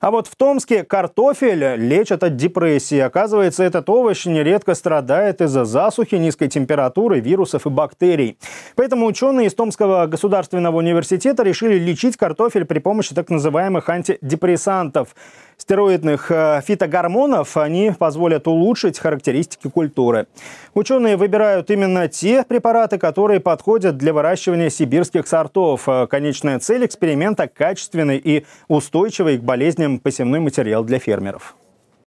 А вот в Томске картофель лечат от депрессии. Оказывается, этот овощ нередко страдает из-за засухи, низкой температуры, вирусов и бактерий. Поэтому ученые из Томского государственного университета решили лечить картофель при помощи так называемых антидепрессантов стероидных э, фитогормонов, они позволят улучшить характеристики культуры. Ученые выбирают именно те препараты, которые подходят для выращивания сибирских сортов. Э, конечная цель эксперимента – качественный и устойчивый к болезням посевной материал для фермеров.